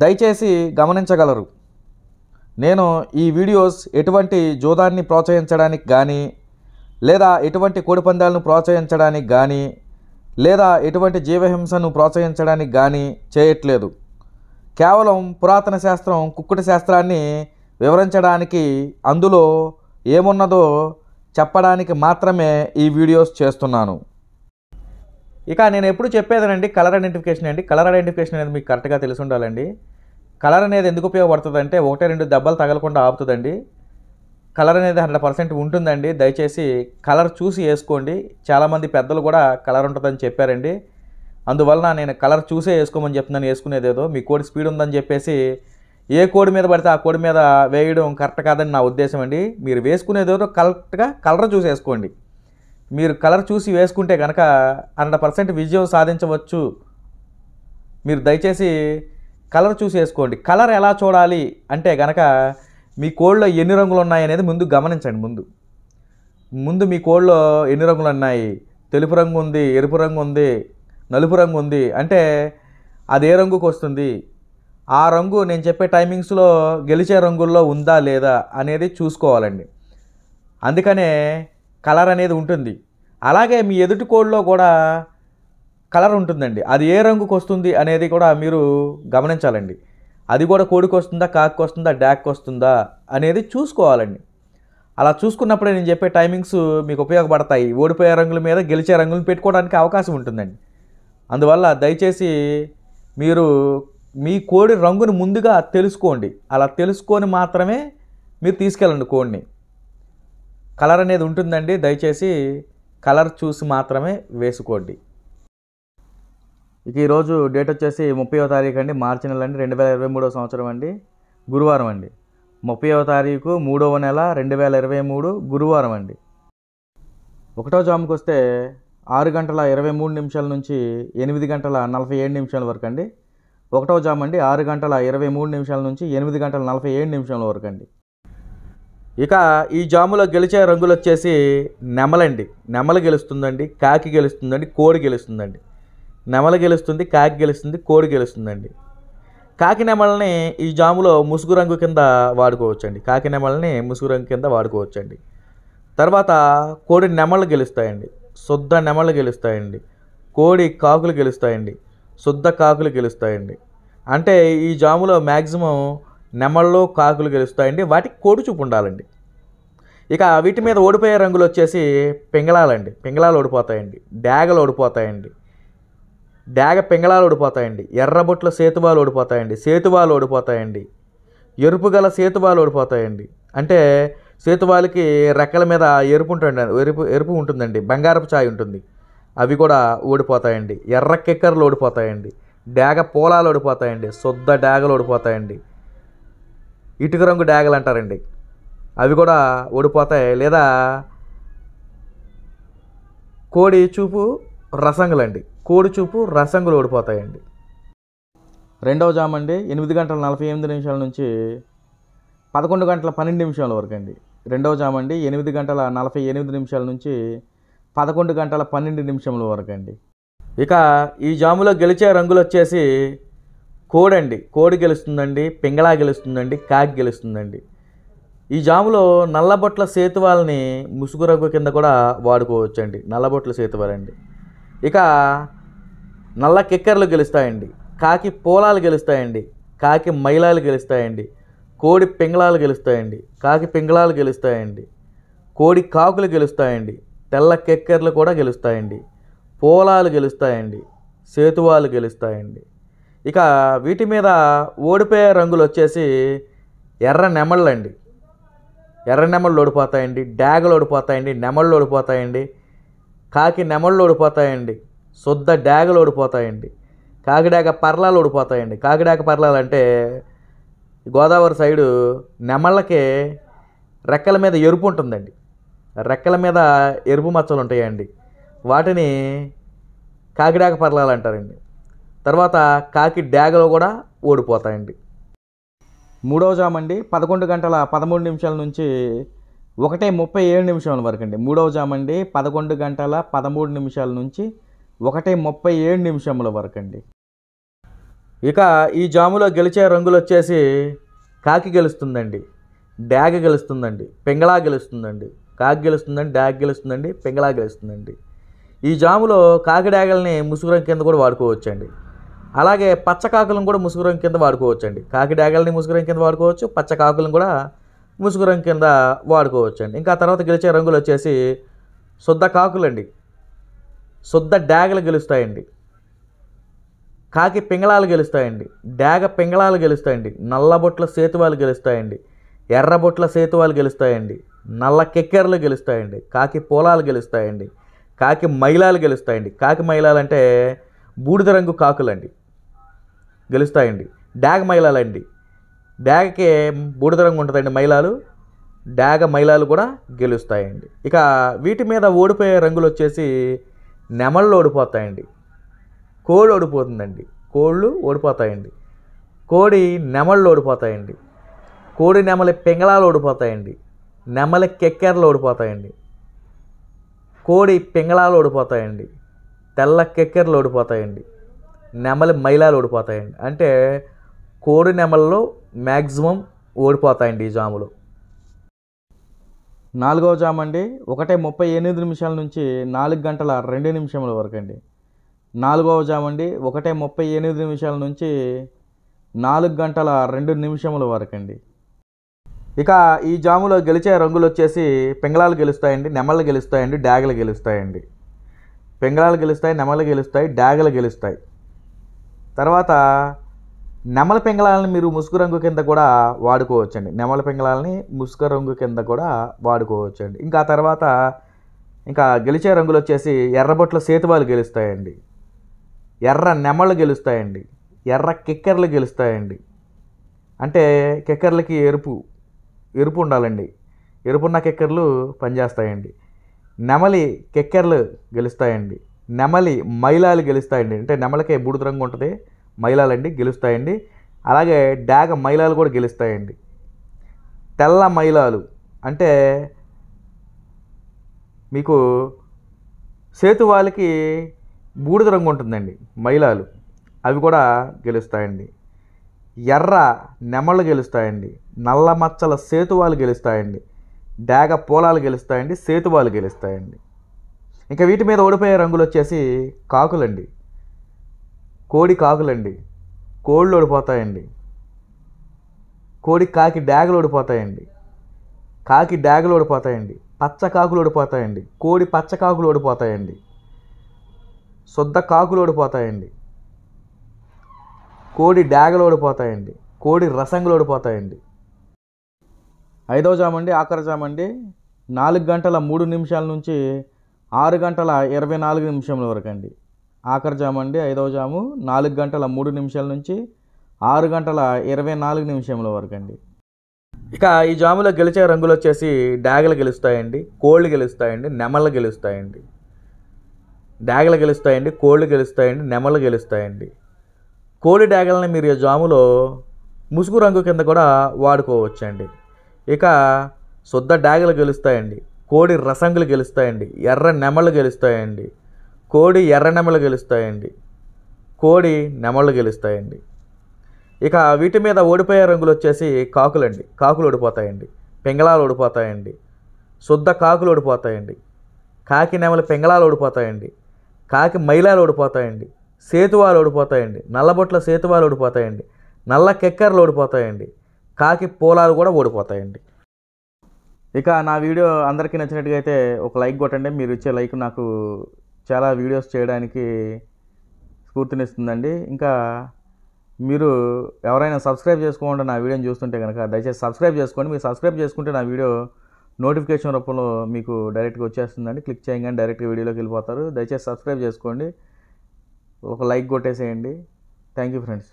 దయచేసి గమనించగలరు నేను ఈ వీడియోస్ ఎటువంటి జోదాన్ని ప్రోత్సహించడానికి కానీ లేదా ఎటువంటి కోడిపందాలను ప్రోత్సహించడానికి కానీ లేదా ఎటువంటి జీవహింసను ప్రోత్సహించడానికి కానీ చేయట్లేదు కేవలం పురాతన శాస్త్రం కుక్కుట శాస్త్రాన్ని వివరించడానికి అందులో ఏమున్నదో చెప్పడానికి మాత్రమే ఈ వీడియోస్ చేస్తున్నాను ఇక నేను ఎప్పుడు చెప్పేదనండి కలర్ ఐడెంటిఫికేషన్ అండి కలర్ ఐడెంటిఫికేషన్ అనేది మీకు కరెక్ట్గా తెలిసి ఉండాలండి కలర్ అనేది ఎందుకు ఉపయోగపడుతుంది అంటే ఒకటే రెండు దెబ్బలు తగలకుండా ఆపుతుందండి కలర్ అనేది హండ్రెడ్ పర్సెంట్ ఉంటుందండి దయచేసి కలర్ చూసి వేసుకోండి చాలామంది పెద్దలు కూడా కలర్ ఉంటుందని చెప్పారండి అందువలన నేను కలర్ చూసే వేసుకోమని చెప్తున్నాను వేసుకునేదేదో మీ కోడి స్పీడ్ ఉందని చెప్పేసి ఏ కోడి మీద పడితే ఆ కోడి మీద వేయడం కరెక్ట్ కాదని నా ఉద్దేశం అండి మీరు ఏదో కరెక్ట్గా కలర్ చూసేసుకోండి మీరు కలర్ చూసి వేసుకుంటే కనుక హండ్రెడ్ పర్సెంట్ విజయం సాధించవచ్చు మీరు దయచేసి కలర్ చూసి వేసుకోండి కలర్ ఎలా చూడాలి అంటే కనుక మీ కోళ్ళలో ఎన్ని రంగులు ఉన్నాయనేది ముందు గమనించండి ముందు ముందు మీ కోళ్ళలో ఎన్ని రంగులు ఉన్నాయి తెలుపు రంగు ఉంది ఎరుపు రంగు ఉంది నలుపు రంగు ఉంది అంటే అది ఏ రంగుకు వస్తుంది ఆ రంగు నేను చెప్పే టైమింగ్స్లో గెలిచే రంగుల్లో ఉందా లేదా అనేది చూసుకోవాలండి అందుకనే కలర్ అనేది ఉంటుంది అలాగే మీ ఎదుటి కోడ్లో కూడా కలర్ ఉంటుందండి అది ఏ రంగుకు వస్తుంది అనేది కూడా మీరు గమనించాలండి అది కూడా కోడికి వస్తుందా కాకి వస్తుందా డాక్ వస్తుందా అనేది చూసుకోవాలండి అలా చూసుకున్నప్పుడే నేను చెప్పే టైమింగ్స్ మీకు ఉపయోగపడతాయి ఓడిపోయే రంగుల మీద గెలిచే రంగులను పెట్టుకోవడానికి అవకాశం ఉంటుందండి అందువల్ల దయచేసి మీరు మీ కోడి రంగును ముందుగా తెలుసుకోండి అలా తెలుసుకొని మాత్రమే మీరు తీసుకెళ్ళండి కోడిని కలర్ అనేది ఉంటుందండి దయచేసి కలర్ చూసి మాత్రమే వేసుకోండి ఇక ఈరోజు డేట్ వచ్చేసి ముప్పైవ తారీఖు అండి మార్చి నెల అండి రెండు వేల ఇరవై మూడవ సంవత్సరం అండి గురువారం అండి ముప్పైవ తారీఖు మూడవ నెల రెండు వేల ఇరవై మూడు గురువారం అండి ఒకటో జాముకి వస్తే ఆరు గంటల ఇరవై మూడు నిమిషాల నుంచి ఎనిమిది గంటల నలభై ఏడు నిమిషాల వరకు అండి ఒకటో జామ్ అండి ఆరు గంటల ఇరవై మూడు నిమిషాల నుంచి ఎనిమిది గంటల నలభై ఏడు నిమిషాల వరకు అండి ఇక ఈ జాములో గెలిచే రంగులు వచ్చేసి నెమలండి నెమల గెలుస్తుందండి కాకి గెలుస్తుందండి కోడి గెలుస్తుందండి నెమల గెలుస్తుంది కాకి గెలుస్తుంది కోడి గెలుస్తుందండి కాకి నెమలని ఈ జాములో ముసుగు రంగు కింద వాడుకోవచ్చండి కాకి నెమలని ముసుగు రంగు కింద వాడుకోవచ్చండి తర్వాత కోడి నెమళ్ళు గెలుస్తాయండి శుద్ధ నెమళ్ళు గెలుస్తాయండి కోడి కాకులు గెలుస్తాయండి శుద్ధ కాకులు గెలుస్తాయండి అంటే ఈ జాములో మ్యాక్సిమం నెమళ్ళు కాకులు గెలుస్తాయండి వాటికి కోడి చూపు ఉండాలండి ఇక వీటి మీద ఓడిపోయే రంగులు వచ్చేసి పింగళాలండి పింగళాలు ఓడిపోతాయండి డాగలు ఓడిపోతాయండి డాగ పింగళాలు ఓడిపోతాయండి ఎర్రబొట్ల సేతువాలు ఓడిపోతాయండి సేతువాలు ఓడిపోతాయండి ఎరుపు గల సేతువాలు ఓడిపోతాయండి అంటే సేతువాలకి రెక్కల మీద ఎరుపు ఉంటుంది ఎరుపు ఎరుపు ఉంటుందండి బంగారపు ఛాయ్ ఉంటుంది అవి కూడా ఓడిపోతాయండి ఎర్ర కెక్కర్లు ఓడిపోతాయండి డాగ పూలాలు ఓడిపోతాయండి శుద్ధ డాగలు ఓడిపోతాయండి ఇటుక రంగు డ్యాగులు అంటారండి అవి కూడా ఓడిపోతాయి లేదా కోడి చూపు రసంగులండి కోడి చూపు రసంగులు ఓడిపోతాయండి రెండవ జామ్ అండి ఎనిమిది గంటల నలభై ఎనిమిది నిమిషాల నుంచి పదకొండు గంటల పన్నెండు నిమిషాల వరకు అండి రెండవ జామ్ అండి ఎనిమిది గంటల నలభై ఎనిమిది నిమిషాల నుంచి పదకొండు గంటల పన్నెండు నిమిషముల వరకు అండి ఇక ఈ జాములో గెలిచే రంగులు వచ్చేసి కోడండి కోడి గెలుస్తుందండి పింగళా గెలుస్తుందండి కాకి గెలుస్తుందండి ఈ జాములో నల్లబొట్ల సేతువాల్ని ముసుగు రంగు కింద కూడా వాడుకోవచ్చండి నల్లబొట్ల సేతువాలండి ఇక నల్ల కిక్కర్లు గెలుస్తాయండి కాకి పోలాలు గెలుస్తాయండి కాకి మైలాలు గెలుస్తాయండి కోడి పింగళాలు గెలుస్తాయండి కాకి పింగళాలు గెలుస్తాయండి కోడి కాకులు గెలుస్తాయండి తెల్ల కెక్కర్లు కూడా గెలుస్తాయండి పోలాలు గెలుస్తాయండి సేతువాలు గెలుస్తాయండి ఇక వీటి మీద ఓడిపోయే రంగులు వచ్చేసి ఎర్ర నెమళ్ళండి ఎర్ర నెమళ్ళు ఓడిపోతాయండి డాగలు ఓడిపోతాయండి నెమళ్ళు ఓడిపోతాయండి కాకి నెమళ్ళు ఓడిపోతాయండి శుద్ధ డాగలు ఓడిపోతాయండి కాకిడాక పర్లాలు ఓడిపోతాయండి కాకిడాక పర్లాలు అంటే గోదావరి సైడు నెమళ్ళకి రెక్కల మీద ఎరుపు ఉంటుందండి రెక్కల మీద ఎరుపు మచ్చలు ఉంటాయండి వాటిని కాకిడాక పర్లాలు అంటారండి తర్వాత కాకి డ్యాగలో కూడా ఓడిపోతాయండి మూడవ జామ్ అండి పదకొండు గంటల పదమూడు నిమిషాల నుంచి ఒకటే ముప్పై ఏడు నిమిషాల వరకు అండి మూడవ జామ్ అండి పదకొండు గంటల పదమూడు నిమిషాల నుంచి ఒకటే ముప్పై ఏడు నిమిషముల వరకు అండి ఇక ఈ జాములో గెలిచే రంగులు వచ్చేసి కాకి గెలుస్తుందండి డ్యాగ్ గెలుస్తుందండి పెంగళా గెలుస్తుందండి కాకి గెలుస్తుందండి డ్యాగ్ గెలుస్తుందండి పెంగళా గెలుస్తుందండి ఈ జాములో కాకి డ్యాగల్ని ముసుగురం కింద కూడా వాడుకోవచ్చండి అలాగే పచ్చ కాకులను కూడా ముసుగురం కింద వాడుకోవచ్చు అండి కాకి డాగల్ని ముసుగురం కింద వాడుకోవచ్చు పచ్చ కాకులను కూడా ముసుగురం కింద వాడుకోవచ్చు అండి ఇంకా తర్వాత గెలిచే రంగులు వచ్చేసి శుద్ధ కాకులండి శుద్ధ డాగలు గెలుస్తాయండి కాకి పింగళాలు గెలుస్తాయండి డాగ పింగళాలు గెలుస్తాయండి నల్లబొట్ల సేతువాలు గెలుస్తాయండి ఎర్రబొట్ల సేతువాలు గెలుస్తాయండి నల్ల కెక్కెర్లు గెలుస్తాయండి కాకి పూలాలు గెలుస్తాయండి కాకి మైలాలు గెలుస్తాయండి కాకి మైలాలు అంటే బూడిద రంగు కాకులండి గెలుస్తాయండి డాగ అండి డాగకే బూడిద రంగు ఉంటుందండి మైలాలు డాగ మైలాలు కూడా గెలుస్తాయండి ఇక వీటి మీద ఓడిపోయే రంగులు వచ్చేసి నెమళ్ళు ఓడిపోతాయండి కోడి ఓడిపోతుందండి కోళ్ళు ఓడిపోతాయండి కోడి నెమళ్ళు ఓడిపోతాయండి కోడి నెమలి పింగళాలు ఓడిపోతాయండి నెమలి కెక్కెర్లు ఓడిపోతాయండి కోడి పింగళాలు ఓడిపోతాయండి తెల్ల కెక్కెర్లు ఓడిపోతాయండి నెమలి మైలాలు ఓడిపోతాయండి అంటే కోడి నెమల్లో మ్యాక్సిమం ఓడిపోతాయండి ఈ జాములు నాలుగవ జామ అండి ఒకటే ముప్పై ఎనిమిది నిమిషాల నుంచి నాలుగు గంటల రెండు నిమిషముల వరకు అండి నాలుగవ జామ అండి ఒకటే ముప్పై ఎనిమిది నిమిషాల నుంచి నాలుగు గంటల రెండు నిమిషముల వరకు అండి ఇక ఈ జాములో గెలిచే రంగులు వచ్చేసి పెంగళాలు గెలుస్తాయండి నెమళ్ళు గెలుస్తాయండి డాగలు గెలుస్తాయండి పెంగళాలు గెలుస్తాయి నెమళ్ళు గెలుస్తాయి డాగలు గెలుస్తాయి తర్వాత నెమల పెంగళాలని మీరు ముసుగు రంగు కింద కూడా వాడుకోవచ్చండి నెమల పెంగళాలని ముసుగు రంగు కింద కూడా వాడుకోవచ్చండి ఇంకా తర్వాత ఇంకా గెలిచే రంగులు వచ్చేసి ఎర్రబొట్ల సేతువాలు గెలుస్తాయండి ఎర్ర నెమళ్ళు గెలుస్తాయండి ఎర్ర కిక్కర్లు గెలుస్తాయండి అంటే కిక్కర్లకి ఎరుపు ఎరుపు ఉండాలండి ఎరుపున్న కిక్కర్లు పనిచేస్తాయండి నెమలి కిక్కర్లు గెలుస్తాయండి నెమలి మైలాలు గెలుస్తాయండి అంటే నెమలికే బూడిద రంగు ఉంటుంది మైలాలండి గెలుస్తాయండి అలాగే డాగ మైలాలు కూడా గెలుస్తాయండి తెల్ల మైలాలు అంటే మీకు సేతువాలకి బూడిద రంగు ఉంటుందండి మైలాలు అవి కూడా గెలుస్తాయండి ఎర్ర నెమళ్ళు గెలుస్తాయండి నల్ల మచ్చల సేతువాలు గెలుస్తాయండి డాగ పూలాలు గెలుస్తాయండి సేతువాలు గెలుస్తాయండి ఇంకా వీటి మీద ఓడిపోయే రంగులు వచ్చేసి కాకులండి కోడి కాకులండి కోళ్ళు ఓడిపోతాయండి కోడి కాకి డ్యాగులు ఓడిపోతాయండి కాకి డ్యాగులు ఓడిపోతాయండి పచ్చ కాకులు ఓడిపోతాయండి కోడి పచ్చ కాకులు ఓడిపోతాయండి శుద్ధ కాకులు ఓడిపోతాయండి కోడి డాగలు ఓడిపోతాయండి కోడి రసంగులు ఓడిపోతాయండి ఐదవ జామండి ఆఖరి జామండి నాలుగు గంటల మూడు నిమిషాల నుంచి ఆరు గంటల ఇరవై నాలుగు నిమిషముల వరకు అండి ఆఖరి జాము అండి ఐదవ జాము నాలుగు గంటల మూడు నిమిషాల నుంచి ఆరు గంటల ఇరవై నాలుగు నిమిషముల వరకు అండి ఇక ఈ జాములో గెలిచే రంగులు వచ్చేసి డాగలు గెలుస్తాయండి కోళ్ళు గెలుస్తాయండి నెమళ్ళు గెలుస్తాయండి డాగలు గెలుస్తాయండి కోళ్ళు గెలుస్తాయండి నెమళ్ళు గెలుస్తాయండి కోడి డాగలను మీరు ఈ జాములో ముసుగు రంగు కింద కూడా వాడుకోవచ్చండి ఇక శుద్ధ డాగలు గెలుస్తాయండి కోడి రసంగులు గెలుస్తాయండి ఎర్ర నెమళ్ళు గెలుస్తాయండి కోడి ఎర్ర నెమలు గెలుస్తాయండి కోడి నెమళ్ళు గెలుస్తాయండి ఇక వీటి మీద ఓడిపోయే రంగులు వచ్చేసి కాకులండి కాకులు ఓడిపోతాయండి పెంగళాలు ఓడిపోతాయండి శుద్ధ కాకులు ఓడిపోతాయండి కాకి నెమలు పెంగళాలు ఓడిపోతాయండి కాకి మైలాలు ఓడిపోతాయండి సేతువాలు ఓడిపోతాయండి నల్లబొట్ల సేతువాలు ఓడిపోతాయండి నల్ల కెక్కర్లు ఓడిపోతాయండి కాకి పూలాలు కూడా ఓడిపోతాయండి ఇక నా వీడియో అందరికీ నచ్చినట్టుగా అయితే ఒక లైక్ కొట్టండి మీరు ఇచ్చే లైక్ నాకు చాలా వీడియోస్ చేయడానికి స్ఫూర్తినిస్తుందండి ఇంకా మీరు ఎవరైనా సబ్స్క్రైబ్ చేసుకోకుండా నా వీడియోని చూస్తుంటే కనుక దయచేసి సబ్స్క్రైబ్ చేసుకోండి మీరు సబ్స్క్రైబ్ చేసుకుంటే నా వీడియో నోటిఫికేషన్ రూపంలో మీకు డైరెక్ట్గా వచ్చేస్తుందండి క్లిక్ చేయగానే డైరెక్ట్గా వీడియోలోకి వెళ్ళిపోతారు దయచేసి సబ్స్క్రైబ్ చేసుకోండి ఒక లైక్ కొట్టేసేయండి థ్యాంక్ యూ ఫ్రెండ్స్